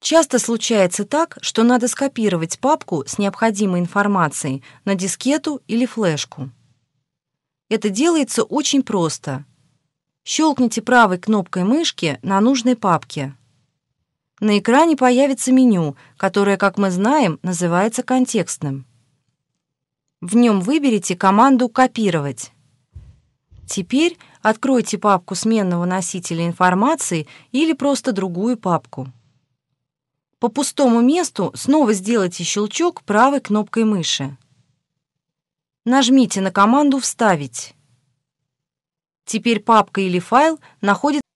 Часто случается так, что надо скопировать папку с необходимой информацией на дискету или флешку. Это делается очень просто. Щелкните правой кнопкой мышки на нужной папке. На экране появится меню, которое, как мы знаем, называется контекстным. В нем выберите команду «Копировать». Теперь откройте папку сменного носителя информации или просто другую папку по пустому месту снова сделайте щелчок правой кнопкой мыши. Нажмите на команду «Вставить». Теперь папка или файл находится